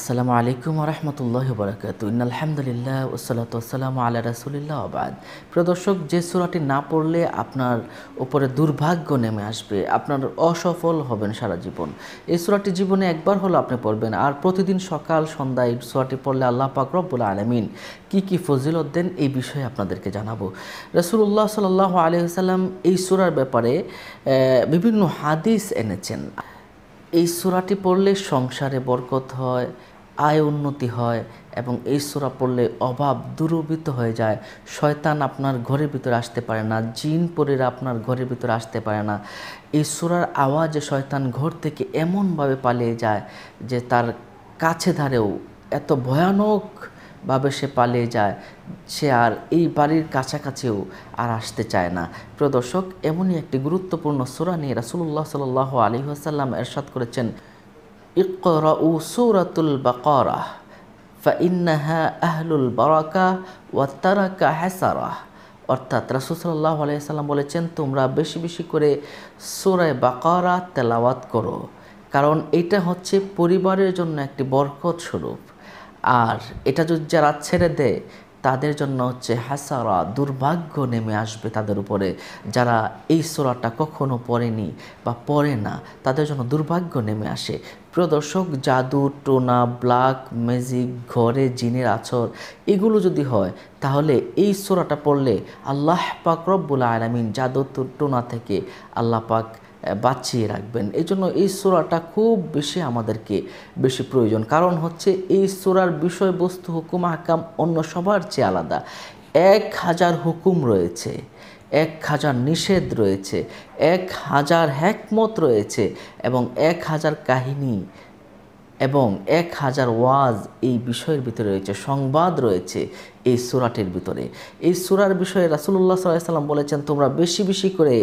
আসসালামু আলাইকুম রহমতুল্লাহ বরাকাত আলহামদুলিল্লাহ ওসালাত আসসালাম আল্লাহ রাসুলিল্লাহ আবাদ প্রদর্শক যে সুরাটি না পড়লে আপনার উপরে দুর্ভাগ্য নেমে আসবে আপনার অসফল হবেন সারা জীবন এই সুরাটি জীবনে একবার হলো আপনি পড়বেন আর প্রতিদিন সকাল সন্ধ্যায় সুরাটি পড়লে আল্লাহ পাক রব্বুল আলমিন কি কি ফজিলত দেন এই বিষয়ে আপনাদেরকে জানাবো রসুল্লাহ সাল্লাহ সাল্লাম এই সুরার ব্যাপারে বিভিন্ন হাদিস এনেছেন এই সুরাটি পড়লে সংসারে বরকত হয় আয় উন্নতি হয় এবং এই সোরা পড়লে অভাব দূরীভূত হয়ে যায় শয়তান আপনার ঘরের ভিতরে আসতে পারে না জিন পরীরা আপনার ঘরের ভিতরে আসতে পারে না এই সোরার আওয়াজে শয়তান ঘর থেকে এমনভাবে পালিয়ে যায় যে তার কাছে ধারেও এত ভয়ানকভাবে সে পালিয়ে যায় সে আর এই বাড়ির কাছাকাছিও আর আসতে চায় না প্রদর্শক এমনই একটি গুরুত্বপূর্ণ সোরা নিয়ে রাসুল্লাহ সাল আলী আসাল্লাম এরশাদ করেছেন اقرأوا سورة البقرة فإنها أهل البركة والترك حسرة অর্থাৎ রাসুসাল্লাহ আলাইসাল্লাম বলেছেন তোমরা বেশি বেশি করে সোরায় বাকারা তেলাওয়াত করো কারণ এটা হচ্ছে পরিবারের জন্য একটি বরকত স্বরূপ আর এটা যদি যারা ছেড়ে দেয় তাদের জন্য হচ্ছে হাসারা দুর্ভাগ্য নেমে আসবে তাদের উপরে যারা এই সোরাটা কখনো পড়েনি বা পড়ে না তাদের জন্য দুর্ভাগ্য নেমে আসে প্রিয় দর্শক জাদু টোনা ব্ল্যাক ম্যাজিক ঘরে জিনের আছর এগুলো যদি হয় তাহলে এই সোরাটা পড়লে আল্লাহ পাক রব্বুল আলামিন জাদু টোনা থেকে আল্লাহ পাক বাঁচিয়ে রাখবেন এই জন্য এই সোরাটা খুব বেশি আমাদেরকে বেশি প্রয়োজন কারণ হচ্ছে এই সোরার বিষয়বস্তু হুকুম হাকাম অন্য সবার চেয়ে আলাদা এক হাজার হুকুম রয়েছে এক হাজার নিষেধ রয়েছে এক হাজার হ্যাকমত রয়েছে এবং এক হাজার কাহিনী এবং এক হাজার ওয়াজ এই বিষয়ের ভিতরে রয়েছে সংবাদ রয়েছে এই সুরাটির ভিতরে এই সুরার বিষয়ে রাসুলুল্লাহ সাল্লাম বলেছেন তোমরা বেশি বেশি করে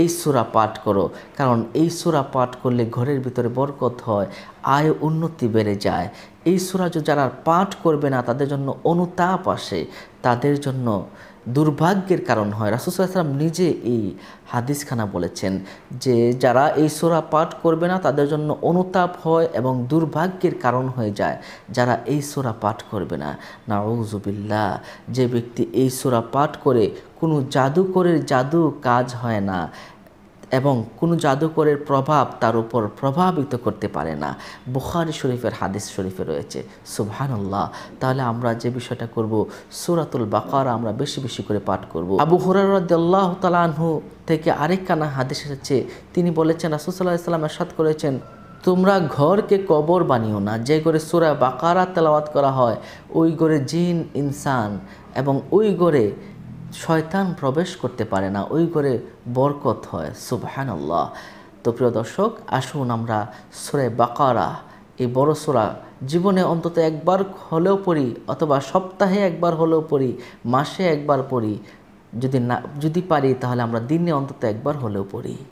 এই সুরা পাঠ করো কারণ এই সুরা পাঠ করলে ঘরের ভিতরে বরকত হয় আয় উন্নতি বেড়ে যায় এই সুরা যারা পাঠ করবে না তাদের জন্য অনুতাপ আসে তাদের জন্য দুর্ভাগ্যের কারণ হয় রাসুসাল্লাম নিজে এই হাদিসখানা বলেছেন যে যারা এই সোরা পাঠ করবে না তাদের জন্য অনুতাপ হয় এবং দুর্ভাগ্যের কারণ হয়ে যায় যারা এই সোরা পাঠ করবে না নাউজুবিল্লা যে ব্যক্তি এই সোরা পাঠ করে কোনো জাদুকরের জাদু কাজ হয় না এবং কোনো জাদুকরের প্রভাব তার উপর প্রভাবিত করতে পারে না বুখারি শরীফের হাদিস শরীফে রয়েছে সুবহানাল্লাহ তাহলে আমরা যে বিষয়টা করব সুরাতুল বাকারা আমরা বেশি বেশি করে পাঠ করব আবু হুরারদ্দাল্লাহ তালাহু থেকে আরেক কানা হাদিস এসেছে তিনি বলেছেন রাসুসাল্লাহ ইসলাম এরশাদ করেছেন তোমরা ঘরকে কবর বানিও না যে ঘরে সুরা বাকারা তেলাওয়াত করা হয় ওই ঘরে জিন ইনসান এবং ওই ঘরে শয়তান প্রবেশ করতে পারে না ওই করে বরকত হয় সুবহান আল্লাহ তো প্রিয় দর্শক আসুন আমরা সুরে বাকারা এই বড় সোরা জীবনে অন্তত একবার হলেও পড়ি অথবা সপ্তাহে একবার হলেও পড়ি মাসে একবার পড়ি যদি না যদি পারি তাহলে আমরা দিনে অন্তত একবার হলেও পড়ি